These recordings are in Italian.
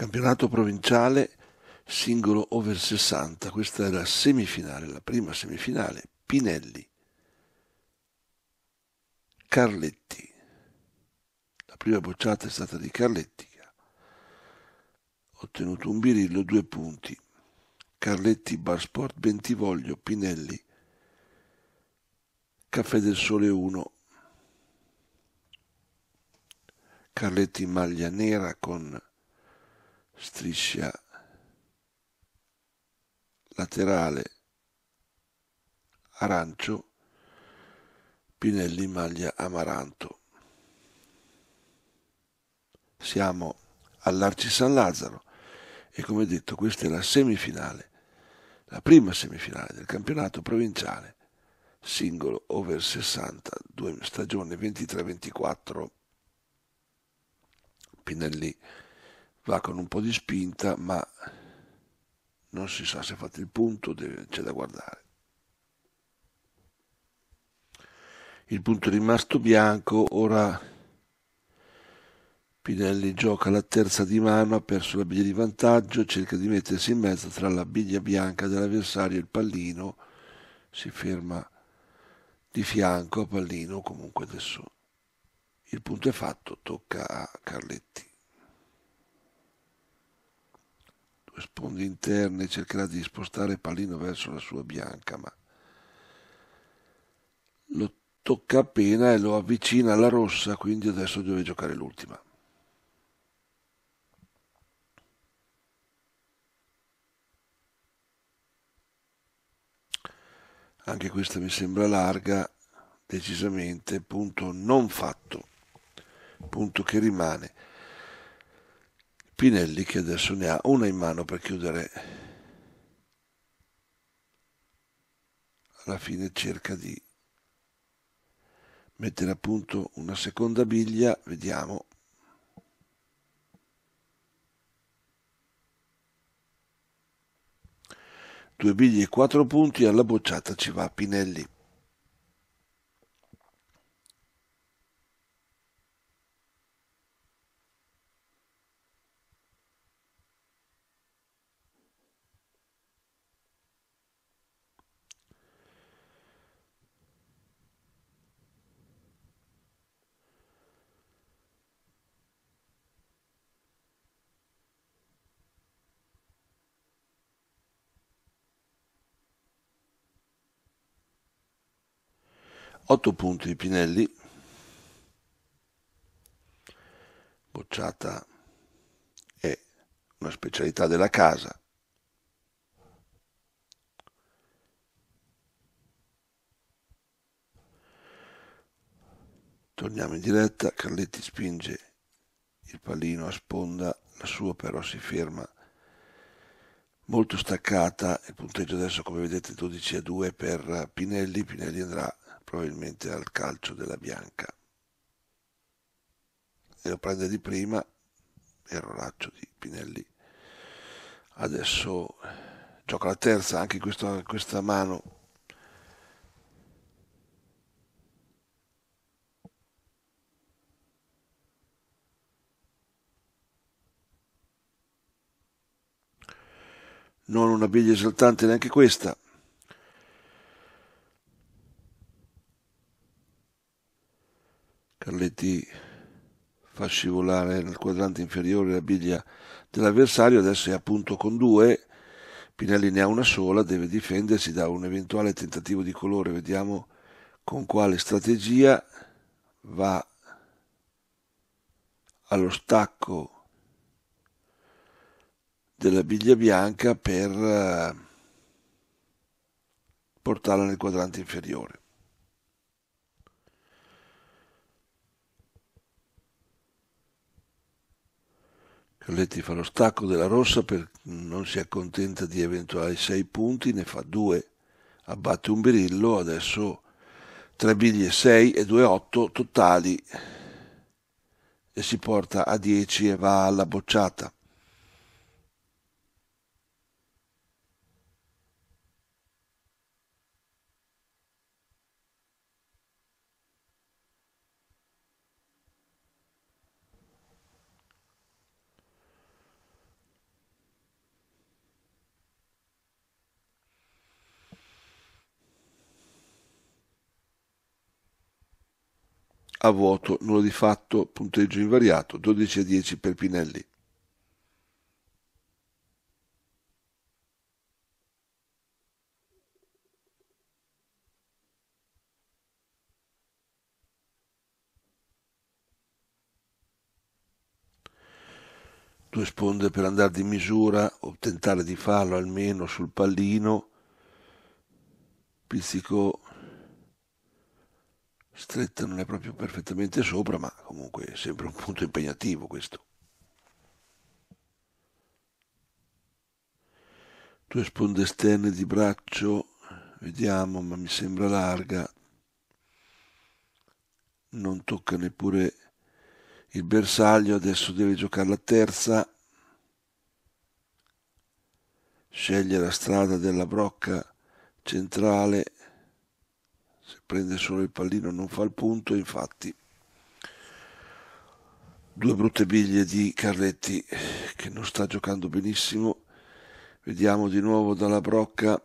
campionato provinciale singolo over 60, questa è la semifinale, la prima semifinale, Pinelli, Carletti, la prima bocciata è stata di Carletti, che ha ottenuto un birillo, due punti, Carletti, Barsport, Bentivoglio, Pinelli, Caffè del Sole 1, Carletti in maglia nera con striscia laterale arancio, Pinelli maglia amaranto. Siamo all'Arci San Lazzaro e come detto questa è la semifinale, la prima semifinale del campionato provinciale, singolo over 60, stagione 23-24. Pinelli va con un po' di spinta, ma non si sa se fate il punto, deve, c'è da guardare. Il punto è rimasto bianco, ora Pinelli gioca la terza di mano, ha perso la biglia di vantaggio, cerca di mettersi in mezzo tra la biglia bianca dell'avversario e il pallino, si ferma di fianco a pallino comunque adesso. Il punto è fatto, tocca a Carletti. sponde interne cercherà di spostare Pallino verso la sua bianca, ma lo tocca appena e lo avvicina alla rossa, quindi adesso deve giocare l'ultima. Anche questa mi sembra larga, decisamente, punto non fatto, punto che rimane. Spinelli che adesso ne ha una in mano per chiudere. Alla fine cerca di mettere a punto una seconda biglia, vediamo. Due biglie e quattro punti alla bocciata ci va Pinelli. 8 punti di Pinelli, bocciata è una specialità della casa. Torniamo in diretta, Carletti spinge il pallino a sponda, la sua però si ferma molto staccata, il punteggio adesso come vedete 12 a 2 per Pinelli, Pinelli andrà probabilmente al calcio della Bianca. E lo prende di prima, erroraccio di Pinelli. Adesso eh, gioca la terza, anche questo, questa mano non una biglia esaltante neanche questa. Carletti fa scivolare nel quadrante inferiore la biglia dell'avversario, adesso è appunto con due, Pinelli ne ha una sola, deve difendersi da un eventuale tentativo di colore, vediamo con quale strategia va allo stacco della biglia bianca per eh, portarla nel quadrante inferiore. Carletti fa lo stacco della rossa, per, non si accontenta di eventuali 6 punti, ne fa 2, abbatte un birillo, adesso 3 biglie 6 e 2 8 totali e si porta a 10 e va alla bocciata. a vuoto, nulla di fatto, punteggio invariato, 12 a 10 per Pinelli. Due sponde per andare di misura o tentare di farlo almeno sul pallino. Pizzico stretta non è proprio perfettamente sopra, ma comunque è sempre un punto impegnativo questo. Due sponde esterne di braccio, vediamo, ma mi sembra larga, non tocca neppure il bersaglio, adesso deve giocare la terza, sceglie la strada della brocca centrale se prende solo il pallino non fa il punto, infatti due brutte biglie di Carletti che non sta giocando benissimo. Vediamo di nuovo dalla brocca.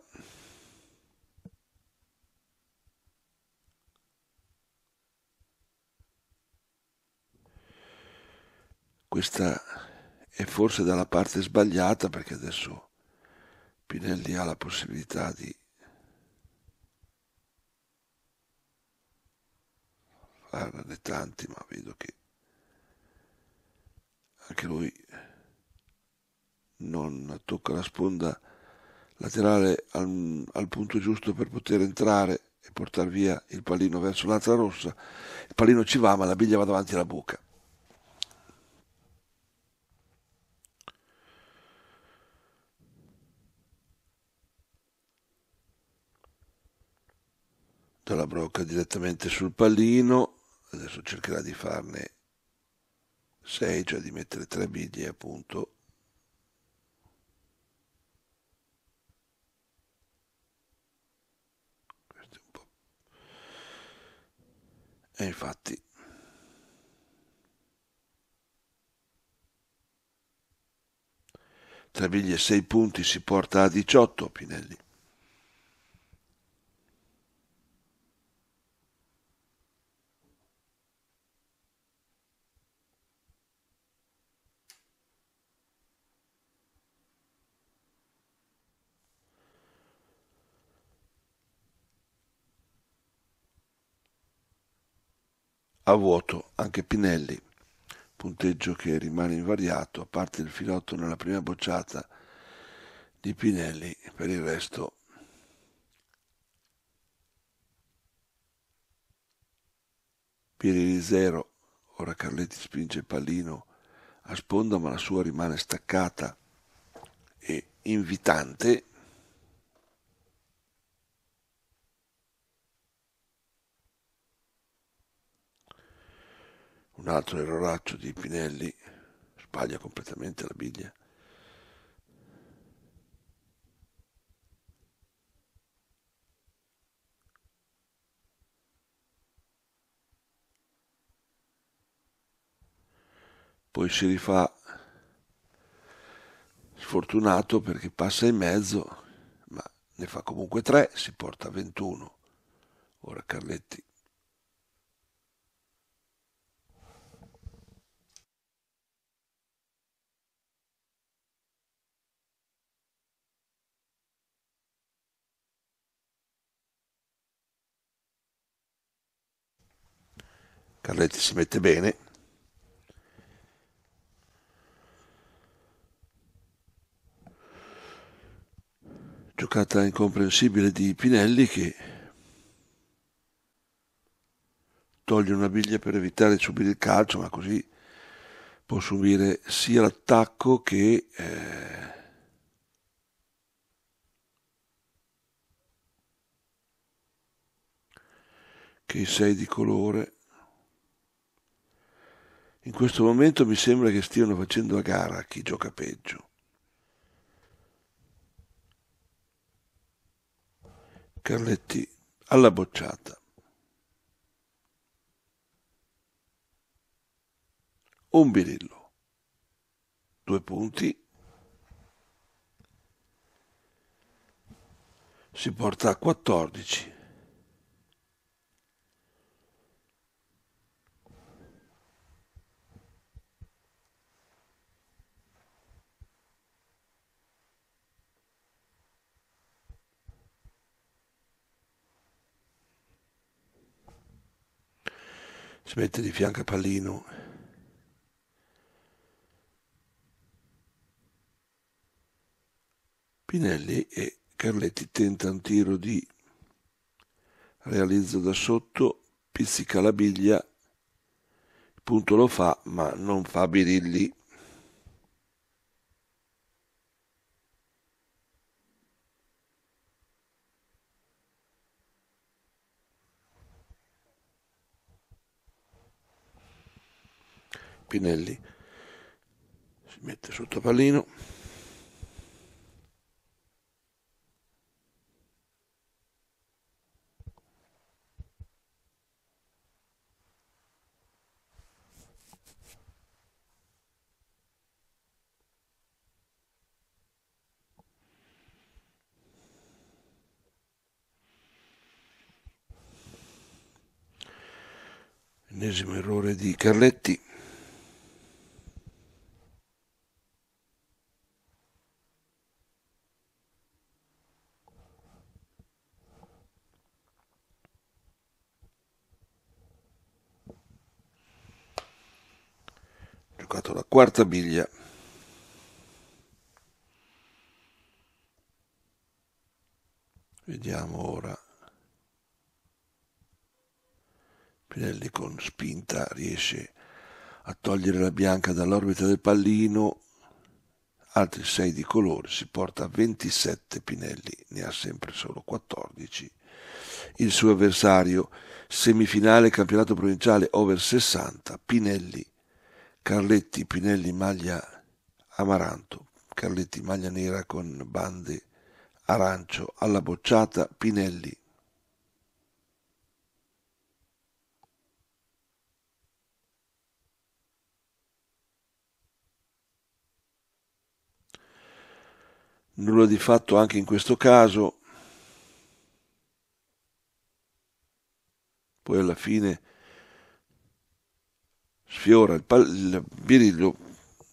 Questa è forse dalla parte sbagliata perché adesso Pinelli ha la possibilità di parlarne tanti, ma vedo che anche lui non tocca la sponda laterale al, al, punto giusto per poter entrare e portare via il pallino verso l'altra rossa. Il pallino ci va, ma la biglia va davanti alla buca. Dalla brocca direttamente sul pallino adesso cercherà di farne 6, cioè di mettere 3 biglie appunto E infatti biglie e 6 punti si porta a 18 Pinelli. a vuoto anche Pinelli, punteggio che rimane invariato a parte il filotto nella prima bocciata di Pinelli, per il resto Pieri 0, ora Carletti spinge il pallino a sponda ma la sua rimane staccata e invitante un altro erroraccio di Pinelli sbaglia completamente la biglia poi si rifà sfortunato perché passa in mezzo ma ne fa comunque tre si porta a 21 ora Carletti Carletti si mette bene. Giocata incomprensibile di Pinelli che toglie una biglia per evitare di subire il calcio, ma così può subire sia l'attacco che... Eh, che i sei di colore in questo momento mi sembra che stiano facendo a gara a chi gioca peggio. Carletti alla bocciata. Un birillo. Due punti. Si porta a 14. si mette di fianco a Pallino. Pinelli e Carletti tenta un tiro di realizzo da sotto, pizzica la biglia, il punto lo fa, ma non fa Birilli. Spinelli si mette sotto palino ennesimo errore di Carletti quarta biglia. Vediamo ora. Pinelli con spinta riesce a togliere la bianca dall'orbita del pallino, altri 6 di colore, si porta a 27 Pinelli, ne ha sempre solo 14. Il suo avversario, semifinale campionato provinciale over 60, Pinelli Carletti Pinelli maglia amaranto, Carletti maglia nera con bande arancio alla bocciata Pinelli. Nulla di fatto anche in questo caso. Poi alla fine sfiora il, pal- il biriglio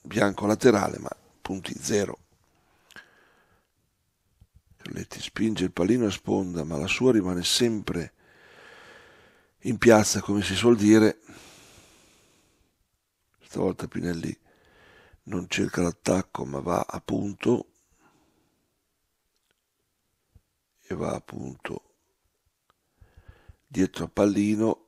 bianco laterale, ma punti zero. Carletti spinge il pallino a sponda, ma la sua rimane sempre in piazza, come si suol dire. Stavolta Pinelli non cerca l'attacco, ma va a punto e va appunto dietro a pallino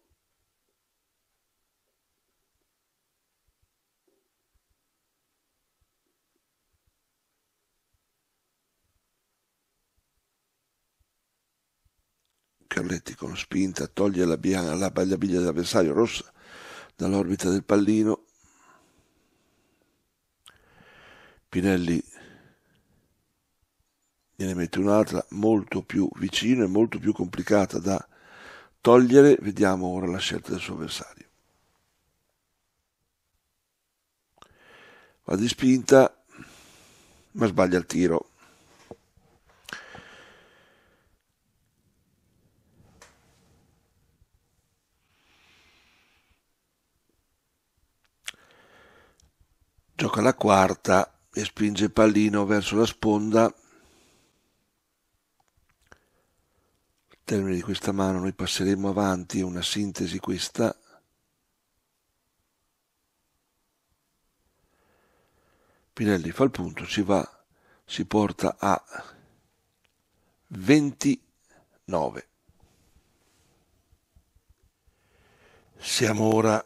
Carletti con spinta toglie la, biana, la bagliabiglia dell'avversario rossa dall'orbita del pallino. Pinelli gliene mette un'altra molto più vicina e molto più complicata da togliere. Vediamo ora la scelta del suo avversario. Va di spinta, ma sbaglia il tiro. Gioca la quarta e spinge il pallino verso la sponda. Al termine di questa mano noi passeremo avanti, è una sintesi questa. Pinelli fa il punto, si va, si porta a 29. Siamo ora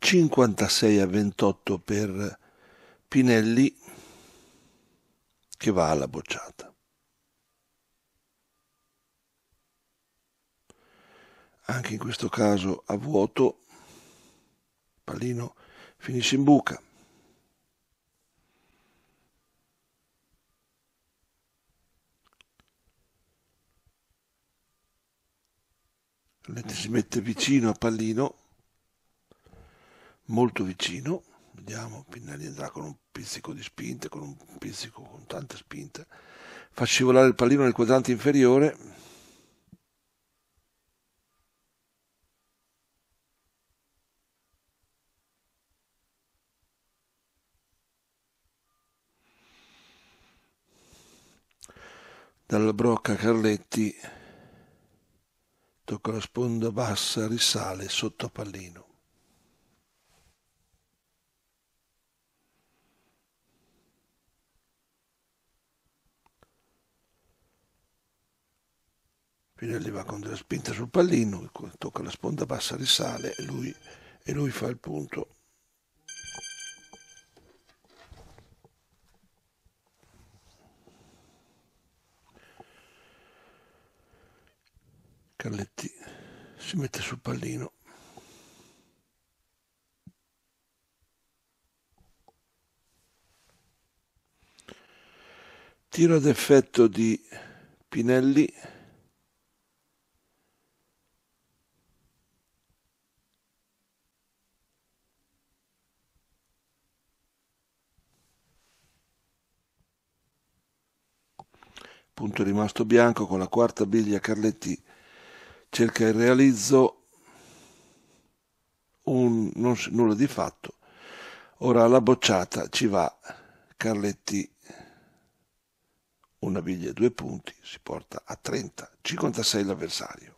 56 a 28 per Spinelli che va alla bocciata. Anche in questo caso a vuoto, Pallino finisce in buca. Letti si mette vicino a Pallino, molto vicino, vediamo, Pinnarina con un pizzico di spinte, con un pizzico, con tante spinte, fa scivolare il pallino nel quadrante inferiore, dalla brocca Carletti tocca la sponda bassa, risale sotto a pallino. Spinelli va con della spinta sul pallino, tocca la sponda bassa, risale e lui, e lui fa il punto. Carletti si mette sul pallino. Tiro ad effetto di Pinelli. punto rimasto bianco con la quarta biglia Carletti cerca il realizzo un, non, nulla di fatto ora alla bocciata ci va Carletti una biglia e due punti si porta a 30 56 l'avversario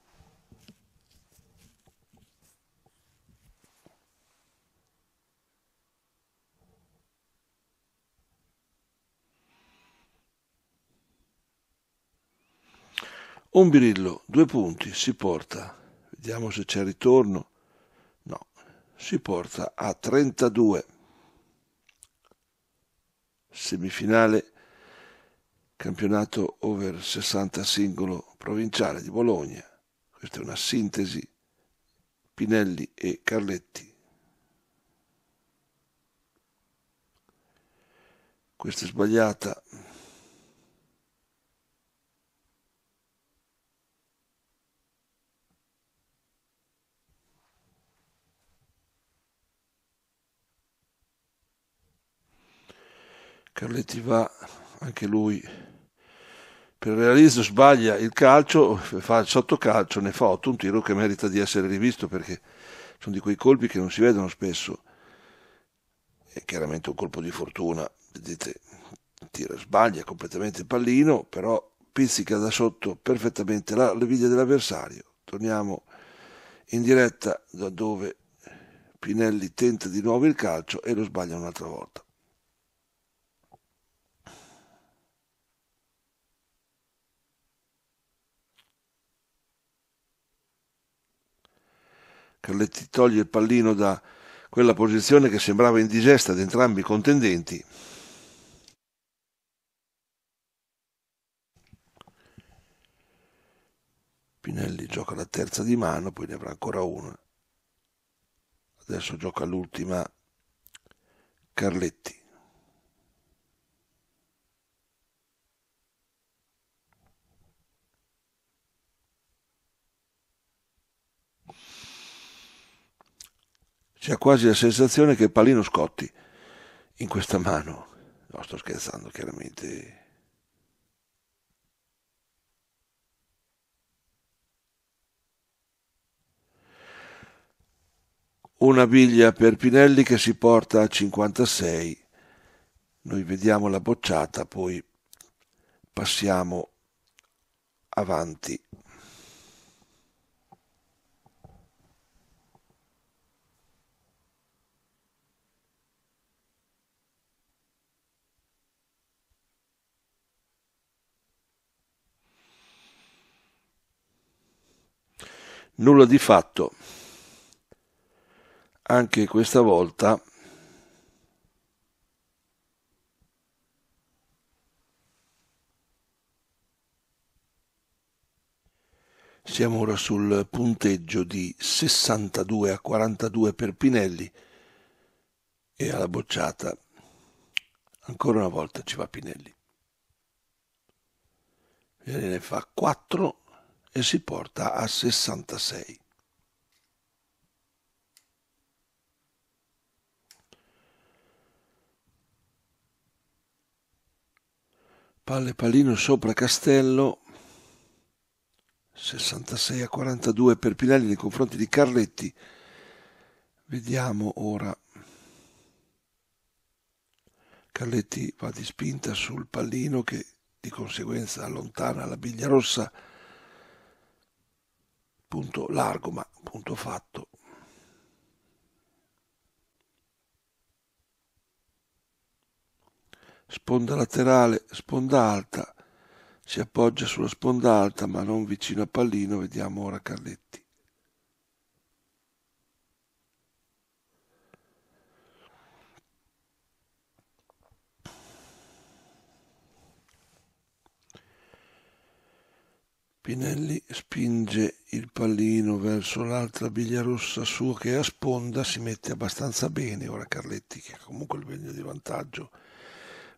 Un birillo, due punti, si porta, vediamo se c'è ritorno, no, si porta a 32. Semifinale campionato over 60 singolo provinciale di Bologna. Questa è una sintesi. Pinelli e Carletti. Questa è sbagliata. Carletti va anche lui per realismo sbaglia il calcio, fa il sottocalcio, ne fa 8 un tiro che merita di essere rivisto perché sono di quei colpi che non si vedono spesso. È chiaramente un colpo di fortuna, vedete, tira, sbaglia completamente il pallino, però pizzica da sotto perfettamente la leviglia dell'avversario. Torniamo in diretta da dove Pinelli tenta di nuovo il calcio e lo sbaglia un'altra volta. Carletti toglie il pallino da quella posizione che sembrava indigesta ad entrambi i contendenti. Pinelli gioca la terza di mano, poi ne avrà ancora una. Adesso gioca l'ultima Carletti. C'è quasi la sensazione che pallino scotti in questa mano. No, sto scherzando chiaramente. Una biglia per Pinelli che si porta a 56. Noi vediamo la bocciata, poi passiamo avanti. Nulla di fatto. Anche questa volta Siamo ora sul punteggio di 62 a 42 per Pinelli e alla bocciata. Ancora una volta ci va Pinelli. E ne fa 4 e si porta a 66. Palle pallino sopra Castello 66 a 42 per Pinelli nei confronti di Carletti. Vediamo ora. Carletti va di spinta sul pallino che di conseguenza allontana la biglia rossa punto largo ma punto fatto. Sponda laterale, sponda alta, si appoggia sulla sponda alta ma non vicino a pallino, vediamo ora Carletti. Spinelli spinge il pallino verso l'altra biglia rossa sua che a sponda si mette abbastanza bene. Ora Carletti, che ha comunque il segno di vantaggio,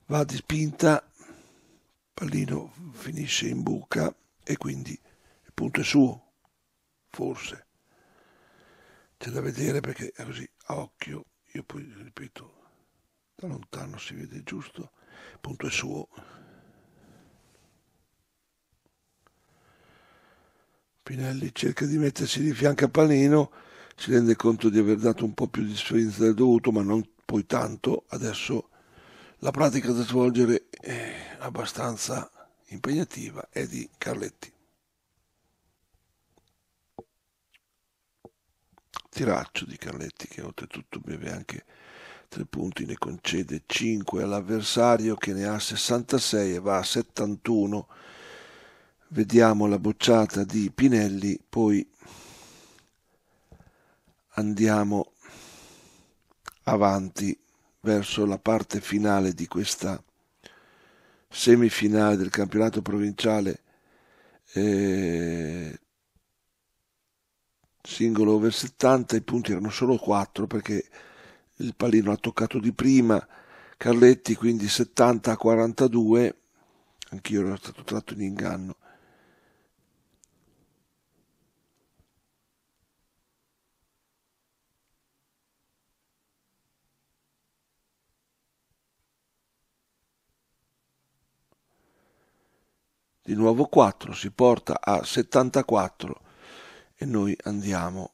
va di spinta, pallino finisce in buca e quindi il punto è suo, forse. C'è da vedere perché è così a occhio, io poi ripeto, da lontano si vede giusto, il punto è suo. Spinelli cerca di mettersi di fianco a Panino, si rende conto di aver dato un po' più di sofferenza del dovuto, ma non poi tanto. Adesso la pratica da svolgere è abbastanza impegnativa, è di Carletti. Tiraccio di Carletti che oltretutto beve anche tre punti, ne concede 5 all'avversario che ne ha 66 e va a 71 vediamo la bocciata di Pinelli, poi andiamo avanti verso la parte finale di questa semifinale del campionato provinciale eh, singolo over 70 i punti erano solo 4 perché il pallino ha toccato di prima Carletti quindi 70 a 42 anch'io ero stato tratto in inganno di nuovo 4 si porta a 74 e noi andiamo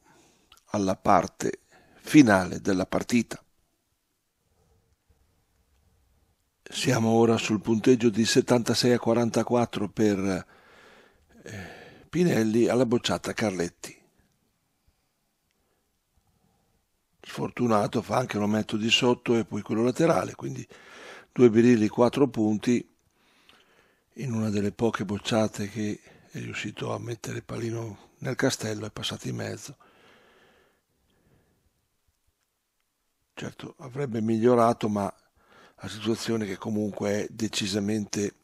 alla parte finale della partita. Siamo ora sul punteggio di 76 a 44 per eh, Pinelli alla bocciata Carletti. Sfortunato fa anche un metto di sotto e poi quello laterale, quindi due birilli, quattro punti in una delle poche bocciate che è riuscito a mettere Palino nel castello, è passato in mezzo. Certo, avrebbe migliorato, ma la situazione che comunque è decisamente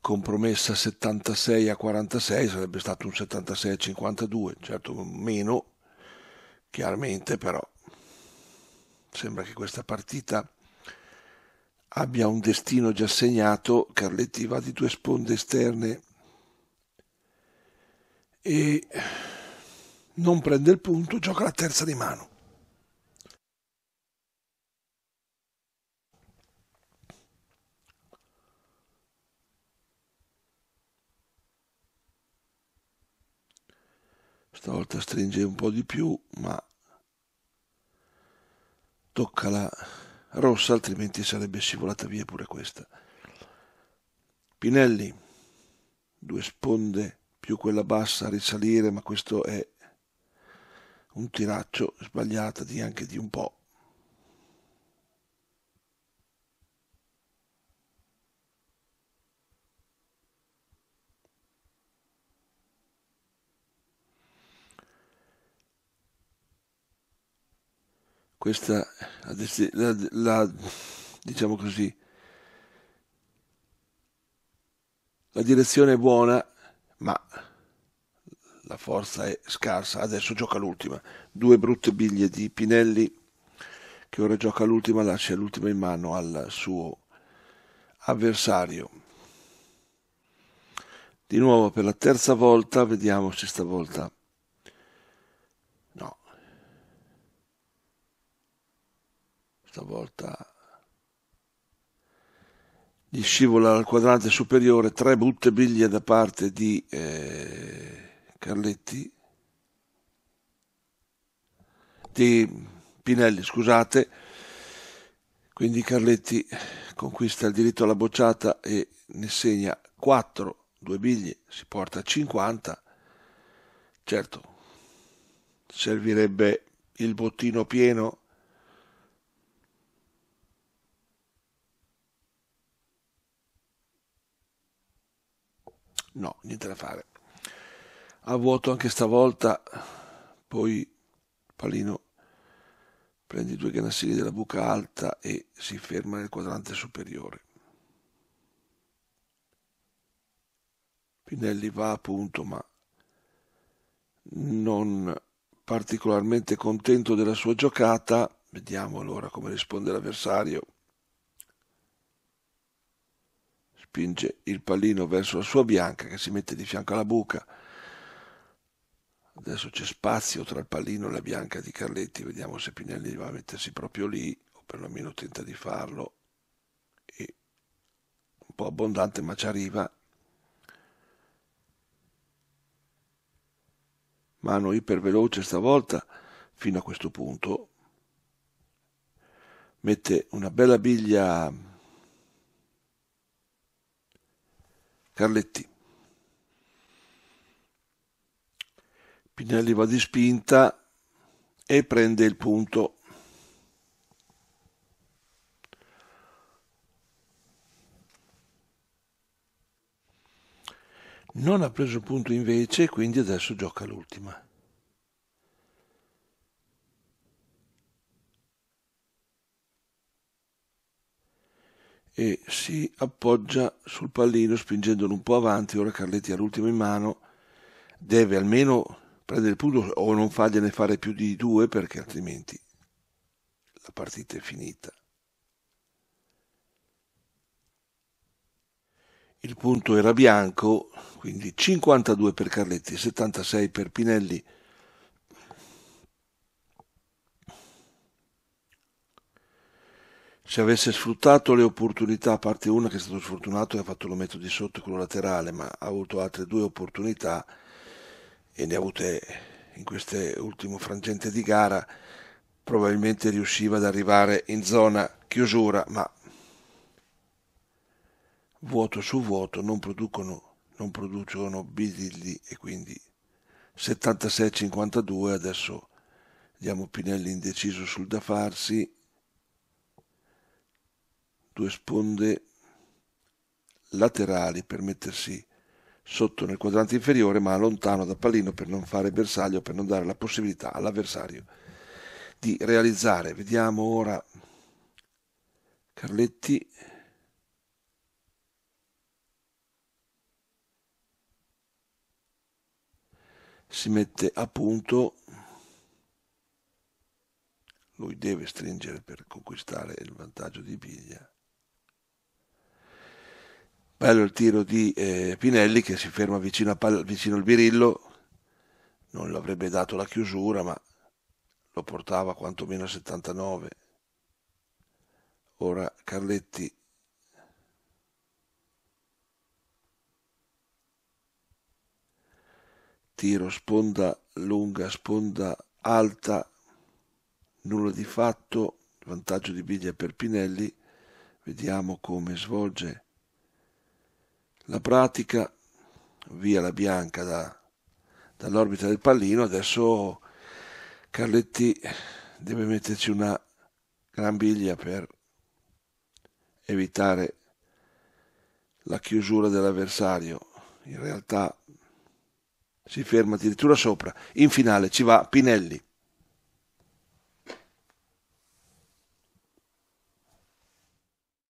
compromessa 76 a 46, sarebbe stato un 76 a 52, certo meno, chiaramente, però sembra che questa partita abbia un destino già segnato, Carletti va di due sponde esterne e non prende il punto, gioca la terza di mano. Stavolta stringe un po' di più, ma tocca la rossa, altrimenti sarebbe scivolata via pure questa. Pinelli, due sponde più quella bassa a risalire, ma questo è un tiraccio sbagliato di anche di un po'. questa, la, la, diciamo così, la direzione è buona, ma la forza è scarsa. Adesso gioca l'ultima. Due brutte biglie di Pinelli, che ora gioca l'ultima, lascia l'ultima in mano al suo avversario. Di nuovo per la terza volta, vediamo se stavolta stavolta gli scivola al quadrante superiore tre butte biglie da parte di eh, Carletti di Pinelli scusate quindi Carletti conquista il diritto alla bocciata e ne segna 4 2 biglie si porta a 50 certo servirebbe il bottino pieno No, niente da fare. A vuoto anche stavolta, poi Palino prende i due ganassini della buca alta e si ferma nel quadrante superiore. Pinelli va appunto, ma non particolarmente contento della sua giocata. Vediamo allora come risponde l'avversario. spinge il pallino verso la sua bianca che si mette di fianco alla buca. Adesso c'è spazio tra il pallino e la bianca di Carletti, vediamo se Pinelli va a mettersi proprio lì, o perlomeno tenta di farlo. E un po' abbondante, ma ci arriva. Mano iperveloce stavolta fino a questo punto. Mette una bella biglia Carletti. Pinelli va di spinta e prende il punto. Non ha preso punto invece, quindi adesso gioca l'ultima. e si appoggia sul pallino spingendolo un po' avanti, ora Carletti ha l'ultimo in mano, deve almeno prendere il punto o non fargliene fare più di due perché altrimenti la partita è finita. Il punto era bianco, quindi 52 per Carletti, 76 per Pinelli, se avesse sfruttato le opportunità, a parte una che è stato sfortunato e ha fatto lo metto di sotto e quello laterale, ma ha avuto altre due opportunità e ne ha avute in questo ultimo frangente di gara, probabilmente riusciva ad arrivare in zona chiusura, ma vuoto su vuoto non producono, non producono bidigli e quindi 76-52 adesso diamo Pinelli indeciso sul da farsi due sponde laterali per mettersi sotto nel quadrante inferiore ma lontano da pallino per non fare bersaglio, per non dare la possibilità all'avversario di realizzare. Vediamo ora Carletti. Si mette a punto, lui deve stringere per conquistare il vantaggio di biglia bello il tiro di eh, Pinelli che si ferma vicino, palla, vicino al birillo non l'avrebbe dato la chiusura ma lo portava quantomeno a 79 ora Carletti tiro sponda lunga sponda alta nulla di fatto vantaggio di biglia per Pinelli vediamo come svolge la pratica via la bianca da, dall'orbita del pallino. Adesso Carletti deve metterci una gran biglia per evitare la chiusura dell'avversario. In realtà si ferma addirittura sopra. In finale ci va Pinelli.